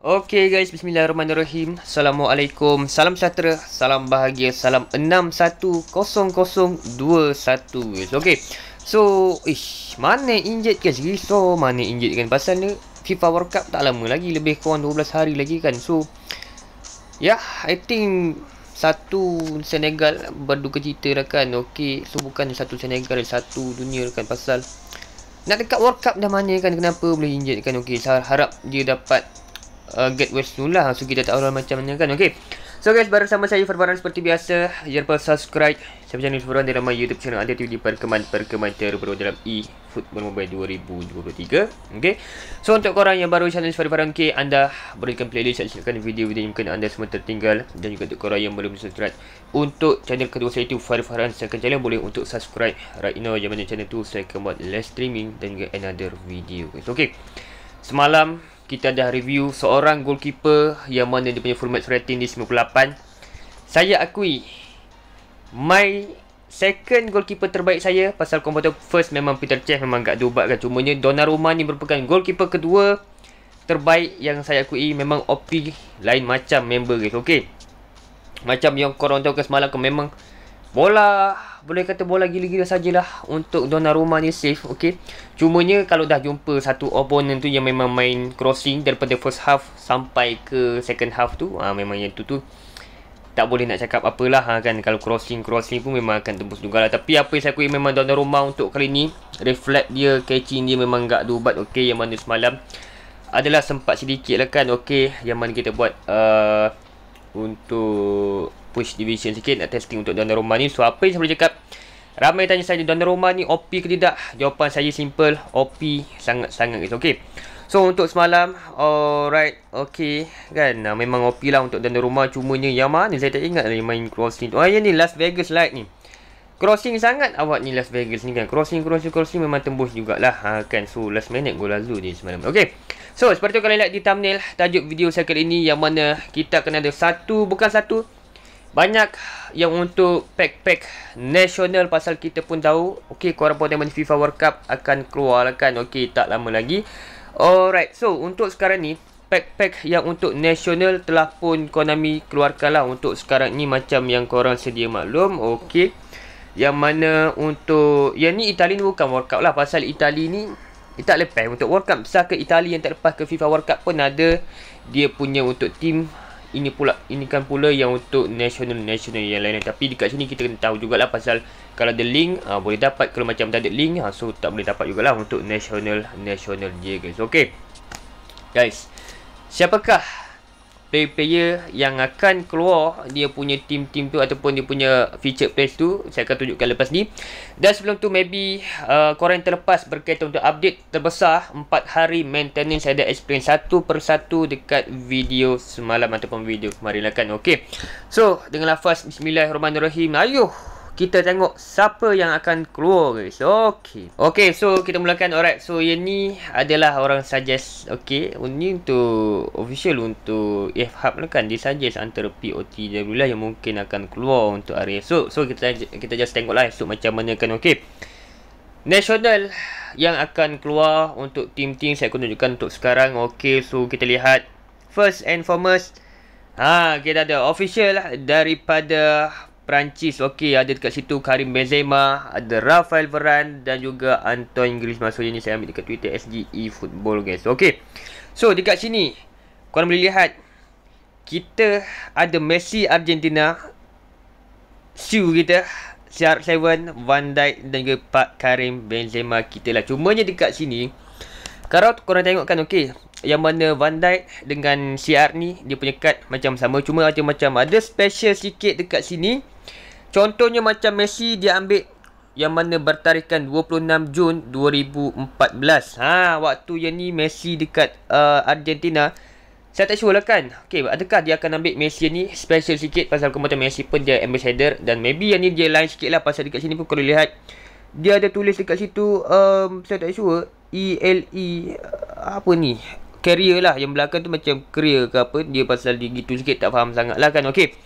Okay guys, bismillahirrahmanirrahim Assalamualaikum, salam sejahtera, salam bahagia, salam 610021 guys Okay, so, ish, mana injet guys, so mana injet kan Pasal ni, FIFA World Cup tak lama lagi, lebih kurang 12 hari lagi kan So, yeah, I think satu Senegal berduka cita lah kan Okay, so bukan satu Senegal, satu dunia kan pasal nak dekat World Cup dah mana kan Kenapa boleh injet kan Okay harap dia dapat uh, get west tu lah so kita tak tahu lah macam mana kan okey So guys, bareng sama saya Farfaran seperti biasa. Jangan lupa subscribe sampai channel Farfaran di ramai YouTube channel ada di perkembangan-perkembangan terbaru dalam E Football Mobile 2023. Okey, So untuk korang yang baru channel Farfaran K, anda berikan playlist saksikan video-video yang mungkin anda semua tertinggal. Dan juga untuk korang yang belum subscribe untuk channel kedua saya itu Farfaran Second Channel, boleh untuk subscribe right now yang channel tu saya akan buat live streaming dan juga another video. Okay. Semalam, kita dah review seorang goalkeeper yang mana dia punya full match rating di 98. Saya akui my second goalkeeper terbaik saya pasal komputer first memang Peter Cech memang gak diubat kan. Cumanya Donnarumma ni merupakan goalkeeper kedua terbaik yang saya akui memang OP lain macam member guys. Okey. Macam yang korang tahu kan semalam kan memang bola boleh kata bola gila-gila sajalah untuk dona Donnarumma ni safe okey cumanya kalau dah jumpa satu opponent tu yang memang main crossing daripada first half sampai ke second half tu ah memang yang tu tu tak boleh nak cakap apalah ha, kan kalau crossing crossing pun memang akan tembus juga lah tapi apa yang saya kui memang dona Donnarumma untuk kali ni reflect dia catching dia memang gak dubat okey yang mana semalam adalah sempat sedikit lah kan okey yang mana kita buat uh, untuk push division sikit nak testing untuk Donnarumma ni. So apa yang saya boleh cakap? Ramai tanya saya Donnarumma ni OP ke tidak? Jawapan saya simple, OP sangat-sangat guys. Okey. So untuk semalam, alright, okey kan. Ah, memang OP lah untuk Donnarumma cumanya yang mana saya tak ingat lagi main crossing tu. Oh, yang ni Las Vegas light ni. Crossing sangat awak ni Las Vegas ni kan. Crossing, crossing, crossing memang tembus jugalah. Ha, kan. So last minute gol Lazlo ni semalam. Okey. So seperti kalau lihat di thumbnail tajuk video saya kali ini yang mana kita kena ada satu bukan satu banyak yang untuk pack-pack nasional pasal kita pun tahu Okey, korang-korang FIFA World Cup akan keluar lah kan Okay, tak lama lagi Alright, so untuk sekarang ni Pack-pack yang untuk nasional telah pun Konami keluarkan lah Untuk sekarang ni macam yang korang sedia maklum Okay Yang mana untuk Yang ni Itali ni bukan World Cup lah Pasal Itali ni dia tak lepas untuk World Cup Besar ke Itali yang tak lepas ke FIFA World Cup pun ada Dia punya untuk tim ini pula ini kan pula yang untuk national-national yang lain tapi dekat sini kita kena tahu jugalah pasal kalau ada link uh, boleh dapat kalau macam tak ada link uh, so tak boleh dapat jugalah untuk national-national dia guys okey guys siapakah player-player yang akan keluar dia punya team-team tu ataupun dia punya feature players tu saya akan tunjukkan lepas ni dan sebelum tu maybe uh, korang terlepas berkaitan untuk update terbesar 4 hari maintenance saya dah explain satu persatu dekat video semalam ataupun video kemarin lah kan ok so dengan lafaz bismillahirrahmanirrahim ayuh kita tengok siapa yang akan keluar guys. Okey. Okey, so kita mulakan. Alright. So yang ni adalah orang suggest. Okey. Ini untuk official untuk EF Hub lah kan. Dia suggest antara POT dan bila yang mungkin akan keluar untuk area. So, So kita kita just tengok lah esok macam mana kan. Okey. National yang akan keluar untuk team-team saya akan tunjukkan untuk sekarang. Okey. So kita lihat. First and foremost. Ha, kita ada official lah daripada Perancis Okey ada dekat situ Karim Benzema Ada Rafael Varane Dan juga Antoine Griezmann So ini saya ambil dekat Twitter SGE Football guys Okey So dekat sini Korang boleh lihat Kita ada Messi Argentina Siu kita CR7 Van Dijk Dan juga Pak Karim Benzema Kita lah Cumanya dekat sini Kalau korang tengokkan Okey yang mana Van Dijk dengan CR ni dia punya card macam sama cuma ada macam ada special sikit dekat sini contohnya macam Messi dia ambil yang mana bertarikan 26 Jun 2014 ha waktu yang ni Messi dekat uh, Argentina saya tak sure lah kan okay, adakah dia akan ambil Messi ni special sikit pasal kemudian Messi pun dia ambassador dan maybe yang ni dia lain sikit lah pasal dekat sini pun kalau lihat dia ada tulis dekat situ um, saya tak sure ELE e, apa ni career lah yang belakang tu macam career ke apa dia pasal dia gitu sikit tak faham sangat lah kan okey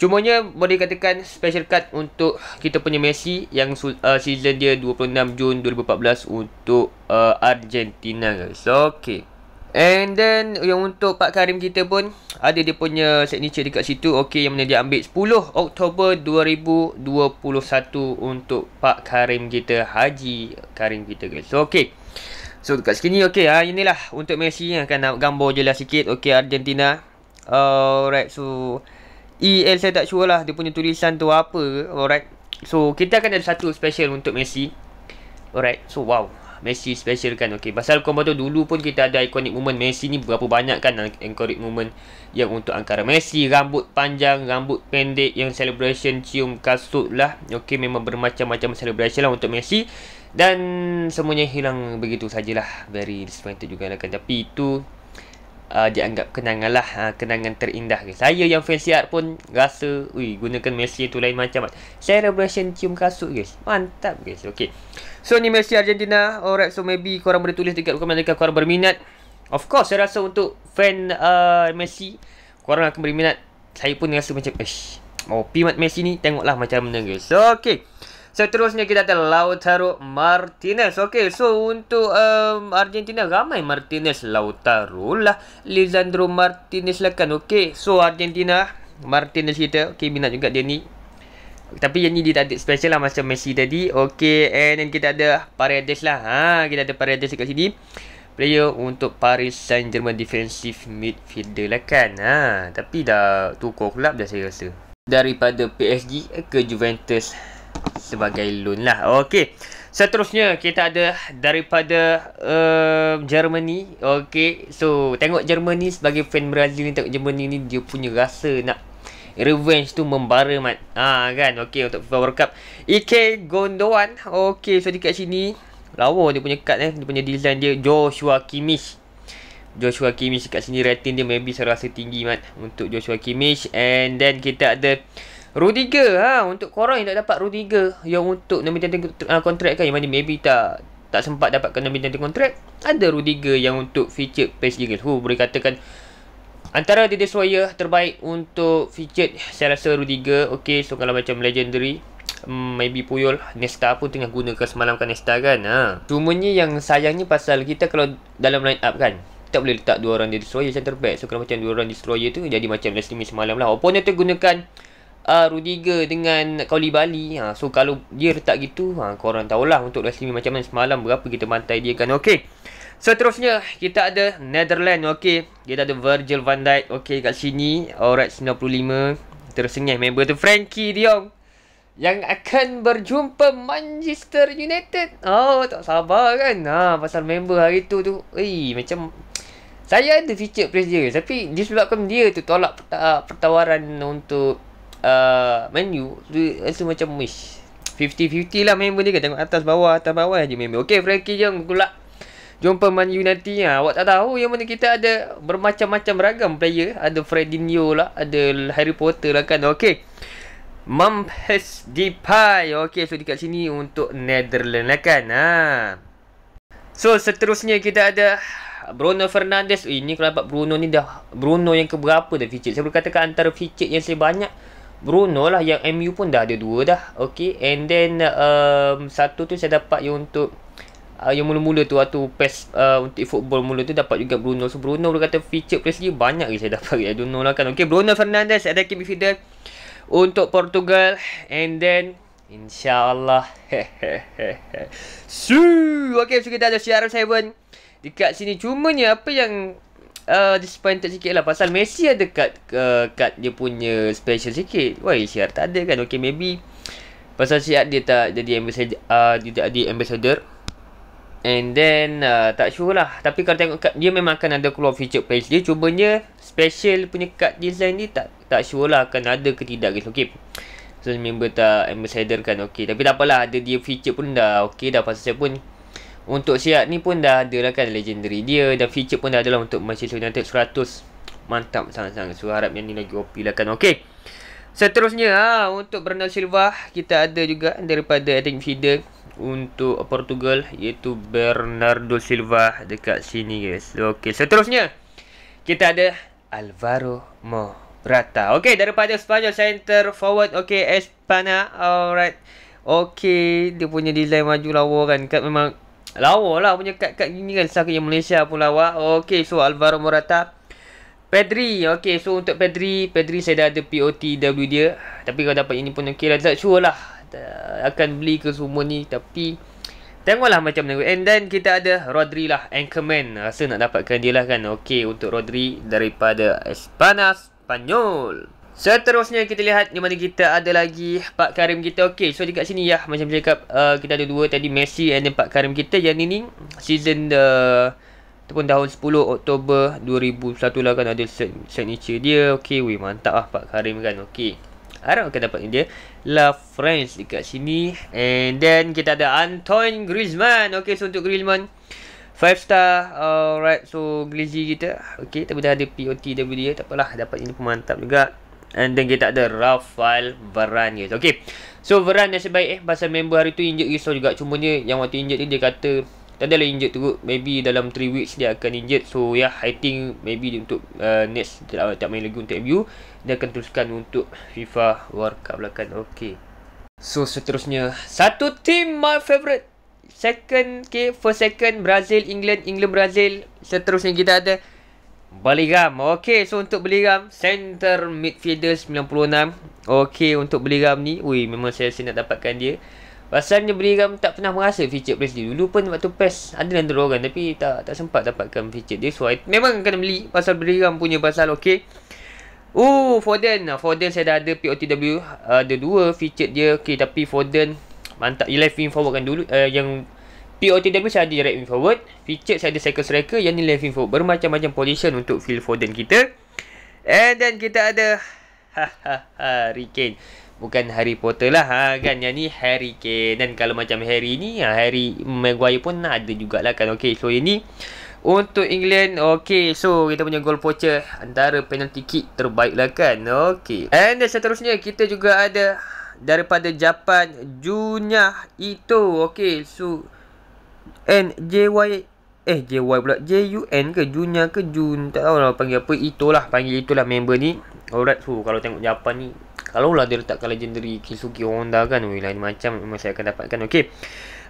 cumanya boleh katakan special card untuk kita punya Messi yang uh, season dia 26 Jun 2014 untuk uh, Argentina guys. okey And then yang untuk Pak Karim kita pun ada dia punya signature dekat situ. Okey yang mana dia ambil 10 Oktober 2021 untuk Pak Karim kita Haji Karim kita guys. So okey. So dekat sini okey ha ah, inilah untuk Messi yang akan nak gambar jelas sikit okey Argentina. Alright so EL saya tak sure lah dia punya tulisan tu apa. Alright. So kita akan ada satu special untuk Messi. Alright. So wow. Messi special kan okay. Pasal combo tu dulu pun kita ada iconic moment Messi ni berapa banyak kan iconic moment Yang untuk angkara Messi Rambut panjang, rambut pendek Yang celebration cium kasut lah okay, Memang bermacam-macam celebration lah untuk Messi Dan semuanya hilang begitu sajalah Very disappointed juga lah kan Tapi itu uh, dianggap kenangan lah. Uh, kenangan terindah. Saya yang fan siar pun rasa ui, gunakan Messi tu lain macam. Celebration lah. cium kasut guys. Mantap guys. Okay. So ni Messi Argentina. Alright so maybe korang boleh tulis dekat komen dekat korang berminat. Of course saya rasa untuk fan uh, Messi. Korang akan berminat. Saya pun rasa macam eh. Oh, Pimat Messi ni tengoklah macam mana guys. So, okay. Seterusnya kita ada Lautaro Martinez. Okey, so untuk um, Argentina ramai Martinez, Lautaro lah, Lisandro Martinez lah kan. Okey, so Argentina Martinez kita okey minat juga dia ni. Tapi yang ni dia tak ada special lah macam Messi tadi. Okay, and then kita ada Paredes lah. Ha, kita ada Paredes dekat sini. Player untuk Paris Saint-Germain defensive midfielder lah kan. Ha, tapi dah tukar kelab dah saya rasa. Daripada PSG ke Juventus sebagai loan lah. Okey. Seterusnya kita ada daripada um, Germany. Okey. So tengok Germany sebagai fan Brazil ni tengok Germany ni dia punya rasa nak revenge tu membara mat. Ah ha, kan. Okey untuk FIFA World Cup. EK Gondoan. Okey so dekat sini lawa dia punya kad eh. Dia punya design dia Joshua Kimmich. Joshua Kimmich kat sini rating dia maybe saya rasa tinggi mat untuk Joshua Kimmich and then kita ada Rule 3 ha untuk korang yang nak dapat rule 3 yang untuk nombor tender ah, kontrak kan yang mana maybe tak tak sempat dapatkan nombor tender kontrak ada rule 3 yang untuk featured page juga. Hu boleh katakan antara the destroyer terbaik untuk featured saya rasa rule 3 okey so kalau macam legendary mm, maybe Puyol Nesta pun tengah gunakan semalam kan Nesta kan ha ni yang sayangnya pasal kita kalau dalam line up kan tak boleh letak dua orang destroyer center back so kalau macam dua orang destroyer tu jadi macam last semalam lah opponent tu gunakan uh, Rudiger dengan Koulibaly. Ha, so kalau dia letak gitu, ha, korang tahulah untuk last macam mana semalam berapa kita mantai dia kan. Okey. Terusnya kita ada Netherlands. Okey. Kita ada Virgil van Dijk. Okey kat sini. Alright, 95. Tersengih member tu Frankie Dion. Yang akan berjumpa Manchester United. Oh, tak sabar kan. Ha, pasal member hari tu tu. Ui, macam saya ada feature press dia tapi disebabkan dia tu tolak pertawaran untuk Uh, Man U Rasa macam wish 50-50 lah member dia kan Tengok atas bawah Atas bawah je member Okay Frankie Jong Gula Jumpa Man U nanti ha. Awak tak tahu Yang mana kita ada Bermacam-macam ragam player Ada Freddy Neo lah Ada Harry Potter lah kan Okay Mampes Depay Okay so dekat sini Untuk Netherlands lah kan ha. So seterusnya kita ada Bruno Fernandes. Eh, ini kalau dapat Bruno ni dah Bruno yang keberapa dah feature. Saya boleh katakan antara feature yang saya banyak Bruno lah yang MU pun dah ada dua dah. Okay. And then um, satu tu saya dapat yang untuk uh, yang mula-mula tu waktu pass uh, untuk football mula tu dapat juga Bruno. So Bruno dia kata feature plus dia banyak lagi saya dapat. ya. Bruno lah kan. Okay. Bruno Fernandes ada keep feeder untuk Portugal. And then insyaAllah. Hehehehe. Su. Okay. So kita ada CRM 7. Dekat sini. cuma ni apa yang uh, disappointed sikit lah Pasal Messi ada kad uh, Kad dia punya special sikit Why CR tak ada kan Okay maybe Pasal CR dia tak jadi ambassador uh, Dia tak jadi ambassador And then uh, Tak sure lah Tapi kalau tengok kad dia memang akan ada keluar feature page dia Cubanya Special punya kad design ni tak Tak sure lah akan ada ke tidak guys Okay So member tak ambassador kan Okay tapi tak apalah Ada dia feature pun dah Okay dah pasal saya pun untuk siap ni pun dah ada lah kan legendary dia Dan feature pun dah ada lah untuk Manchester United 100 Mantap sangat-sangat So harap yang ni lagi OP lah kan Okay Seterusnya ha, Untuk Bruno Silva Kita ada juga daripada I think Untuk Portugal Iaitu Bernardo Silva Dekat sini guys Okay seterusnya Kita ada Alvaro Morata Okay daripada Spanyol Center Forward Okay Espana Alright Okay Dia punya design maju lawa kan Kat memang Lawa lah punya kad-kad gini kan Selaku yang Malaysia pun lawa Okay so Alvaro Morata Pedri Okay so untuk Pedri Pedri saya dah ada POTW dia Tapi kalau dapat ini pun okay lah Tak sure lah Akan beli ke semua ni Tapi Tengoklah macam mana And then kita ada Rodri lah Anchorman Rasa nak dapatkan dia lah kan Okay untuk Rodri Daripada Espanas Spanyol Seterusnya kita lihat di mana kita ada lagi Pak Karim kita. okay. so dekat sini ya macam cakap uh, kita ada dua tadi Messi and then Pak Karim kita yang ini season the uh, ataupun tahun 10 Oktober 2001 lah kan ada signature dia. okay. weh mantap ah Pak Karim kan. okay. Harap akan dapat dia. Love friends dekat sini. And then kita ada Antoine Griezmann. okay. so untuk Griezmann five star. Alright, so Griezmann kita. okay. tapi dah ada POTW dia. Tak dapat ini pun mantap juga. And then kita ada Rafael Varane yes. Okay So Varane nasib baik eh Pasal member hari tu injured risau juga cuma ni yang waktu injured ni dia kata Tak adalah injured tu, Maybe dalam 3 weeks dia akan injured So yeah I think maybe dia untuk uh, next tak, tak main lagi untuk MU Dia akan teruskan untuk FIFA World Cup belakang Okay So seterusnya Satu team my favourite Second Okay first second Brazil England England Brazil Seterusnya kita ada Beligam, ram. Okey, so untuk beli ram, center midfielder 96. Okey, untuk Beligam ni, ui, memang saya senang dapatkan dia. Pasalnya Beligam tak pernah merasa feature press dia. Dulu pun waktu pass, ada dan dua orang tapi tak tak sempat dapatkan feature dia. So, I, memang kena beli pasal Beligam punya pasal, okey. Oh, Foden. Foden saya dah ada POTW. Ada dua feature dia. Okey, tapi Foden mantap. Eli Fing forward kan dulu. Uh, yang POT pun saya ada direct wing forward. Featured saya ada cycle striker yang ni left wing forward. Bermacam-macam position untuk fill forden kita. And then kita ada Harry Kane. Bukan Harry Potter lah ha, kan. Yang ni Harry Kane. Dan kalau macam Harry ni, ha, Harry Maguire pun ada jugalah kan. Okay, so ini untuk England, okay. So, kita punya goal poacher antara penalty kick terbaik lah kan. Okay. And seterusnya, kita juga ada daripada Japan, Junya Ito. Okay, so N J Y Eh J Y pula J U N ke Junya ke Jun Tak tahu lah panggil apa Itulah panggil itulah member ni Alright so kalau tengok Japan ni Kalau lah dia letakkan legendary Kisuki Honda kan Wih lain macam Memang saya akan dapatkan Okay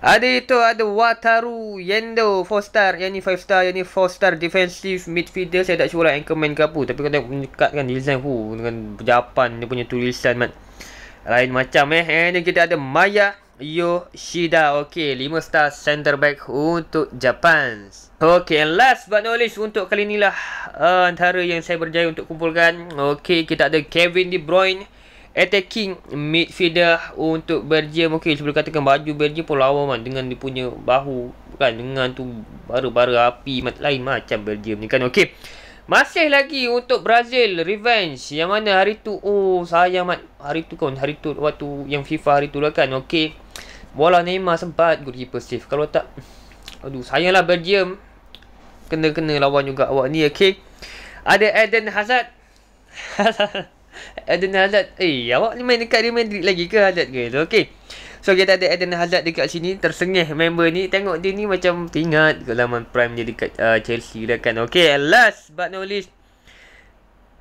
ada itu ada Wataru Yendo 4 star Yang ni 5 star Yang ni 4 star Defensive midfielder Saya tak sure lah Anchorman ke apa Tapi kalau tengok kan Design hu, Dengan Japan Dia punya tulisan man. Lain macam eh And eh, kita ada Maya Yoshida. Okey, 5 star center back untuk Japan. Okey, and last but not least untuk kali inilah uh, antara yang saya berjaya untuk kumpulkan. Okey, kita ada Kevin De Bruyne attacking midfielder untuk Belgium. Mungkin okay, sebelum katakan baju Belgium pun lawa man dengan dia punya bahu kan dengan tu bara-bara api mat lain macam Belgium ni kan. Okey. Masih lagi untuk Brazil revenge yang mana hari tu oh sayang mat hari tu kan hari tu waktu yang FIFA hari tu lah kan okey Bola Neymar sempat goalkeeper save. Kalau tak aduh sayanglah Belgium kena-kena lawan juga awak ni okey. Ada Eden Hazard. Eden Hazard. Eh awak ni main dekat Real Madrid lagi ke Hazard ke? Okey. So kita ada Eden Hazard dekat sini tersengih member ni tengok dia ni macam teringat ke zaman prime dia dekat uh, Chelsea dah kan. Okey, last but not least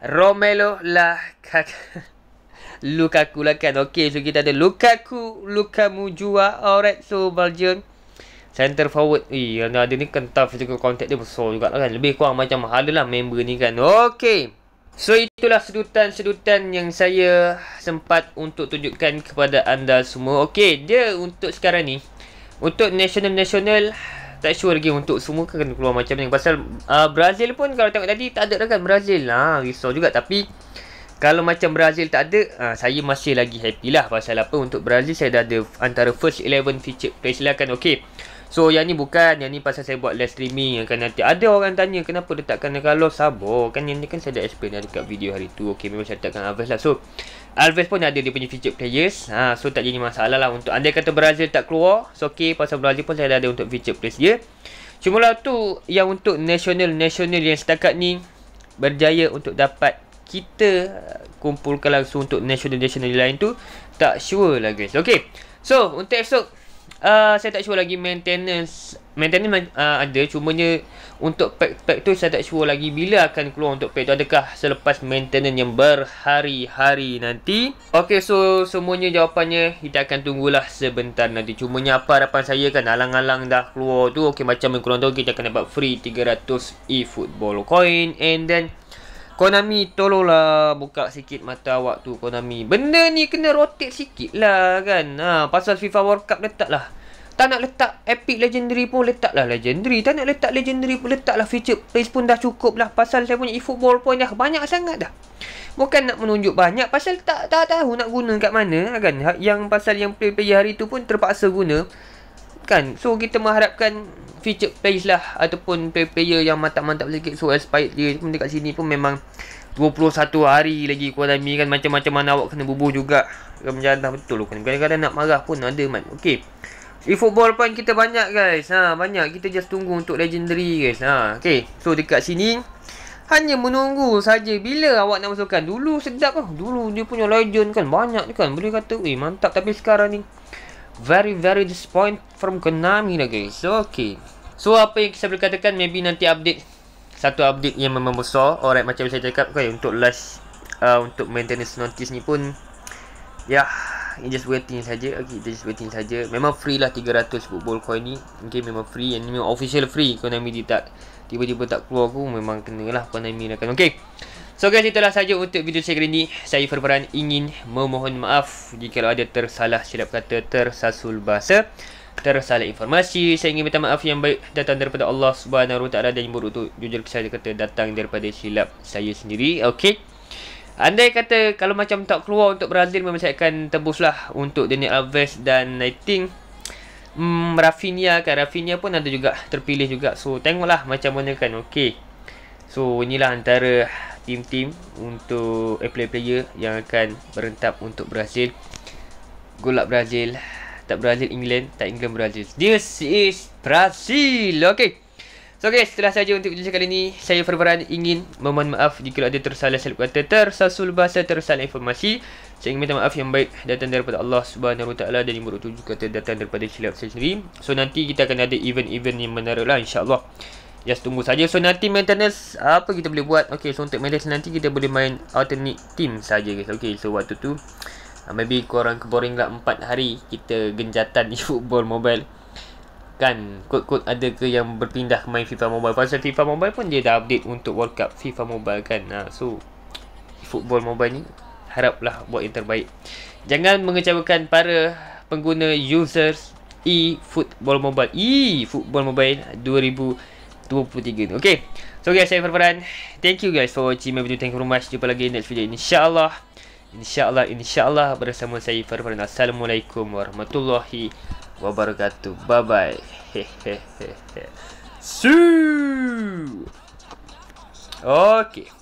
Romelu Lukaku. Lukaku lah kan Okay so kita ada Lukaku Lukamu jua Alright so Belgium Center forward Ih ada, ada ni kan tough physical contact dia besar juga lah kan Lebih kurang macam harder lah member ni kan Okay So itulah sedutan-sedutan yang saya sempat untuk tunjukkan kepada anda semua Okay dia untuk sekarang ni Untuk national-national Tak sure lagi untuk semua kan keluar macam ni Pasal uh, Brazil pun kalau tengok tadi tak ada dah kan Brazil lah risau juga tapi kalau macam Brazil tak ada ha, saya masih lagi happy lah pasal apa untuk Brazil saya dah ada antara first 11 feature play silakan okay. So yang ni bukan Yang ni pasal saya buat live streaming Yang kan nanti Ada orang tanya Kenapa letakkan Kalau sabar Kan yang ni kan saya dah explain Dekat video hari tu Okay memang saya letakkan Alves lah So Alves pun ada dia punya featured players ha, So tak jadi masalah lah Untuk anda kata Brazil tak keluar So okay Pasal Brazil pun saya dah ada Untuk featured players dia Cuma lah tu Yang untuk national-national Yang setakat ni Berjaya untuk dapat kita kumpulkan langsung untuk national-national lain tu tak sure lah guys. Okay. So, untuk esok uh, saya tak sure lagi maintenance maintenance uh, ada cumanya untuk pack-pack tu saya tak sure lagi bila akan keluar untuk pack tu adakah selepas maintenance yang berhari-hari nanti. Okay, so semuanya jawapannya kita akan tunggulah sebentar nanti. Cuma Cumanya apa harapan saya kan alang-alang dah keluar tu. Okay, macam yang keluar tu kita akan dapat free 300 e-football coin and then Konami tolonglah buka sikit mata awak tu Konami. Benda ni kena rotate sikit lah kan. Ha, pasal FIFA World Cup letaklah. Tak nak letak Epic Legendary pun letaklah Legendary. Tak nak letak Legendary pun letak lah, Future Place pun dah cukup lah. Pasal saya punya eFootball pun dah banyak sangat dah. Bukan nak menunjuk banyak pasal tak, tak tahu nak guna kat mana kan. Ha, yang pasal yang player-player hari tu pun terpaksa guna mengharapkan So kita mengharapkan Featured page lah Ataupun player-player yang mantap-mantap sikit So aspire dia pun dekat sini pun memang 21 hari lagi kuadami kan Macam-macam mana awak kena bubuh juga Kadang-kadang betul kan Kadang-kadang nak marah pun ada man Okay E-football pun kita banyak guys ha, Banyak Kita just tunggu untuk legendary guys ha, Okay So dekat sini hanya menunggu saja bila awak nak masukkan. Dulu sedap lah. Dulu dia punya legend kan. Banyak je kan. Boleh kata. Eh mantap. Tapi sekarang ni very very disappointed from Konami lah guys. So okay. So apa yang saya boleh katakan maybe nanti update satu update yang memang besar. Alright macam saya cakap okay, untuk last uh, untuk maintenance notice ni pun ya yeah, just waiting saja. Okay, just waiting saja. Memang free lah 300 football coin ni. Okay, memang free. Yang ni memang official free. Konami dia tak tiba-tiba tak keluar aku memang kena lah Konami nak kan. Okay. So guys itulah saja untuk video saya kali ini. Saya Farfaran ingin memohon maaf jika ada tersalah silap kata, tersasul bahasa, tersalah informasi. Saya ingin minta maaf yang baik datang daripada Allah Subhanahu Wa Taala dan yang buruk tu jujur saya kata datang daripada silap saya sendiri. Okey. Andai kata kalau macam tak keluar untuk Brazil memang saya tebuslah untuk Daniel Alves dan I think mm, Rafinha kan Rafinha pun ada juga terpilih juga. So tengoklah macam mana kan. Okey. So inilah antara Tim-tim untuk eh, player-player yang akan berentap untuk Brazil. Good luck Brazil. Tak Brazil England, tak England Brazil. This is Brazil. Okay. So guys, okay, setelah saja untuk video kali ini, saya Farbaran ingin memohon maaf jika ada tersalah salib kata, tersasul bahasa, tersalah informasi. Saya ingin minta maaf yang baik datang daripada Allah Subhanahu Taala dan yang buruk tu juga datang daripada silap saya sendiri. So nanti kita akan ada event-event yang menarik lah insyaAllah. Just tunggu saja. So nanti maintenance apa kita boleh buat? Okay, so untuk maintenance nanti kita boleh main alternate team saja guys. Okay, so waktu tu uh, maybe korang keboring lah empat hari kita genjatan di football mobile. Kan, kot-kot ada ke yang berpindah main FIFA Mobile. Pasal FIFA Mobile pun dia dah update untuk World Cup FIFA Mobile kan. Uh, so, football mobile ni haraplah buat yang terbaik. Jangan mengecewakan para pengguna users e-football mobile. E-football mobile 2000 23 tu Okay So guys saya Farfaran Thank you guys for watching my video Thank you very much Jumpa lagi next video InsyaAllah InsyaAllah InsyaAllah Bersama saya Farfaran Assalamualaikum warahmatullahi wabarakatuh Bye bye Hehehehe See you. Okay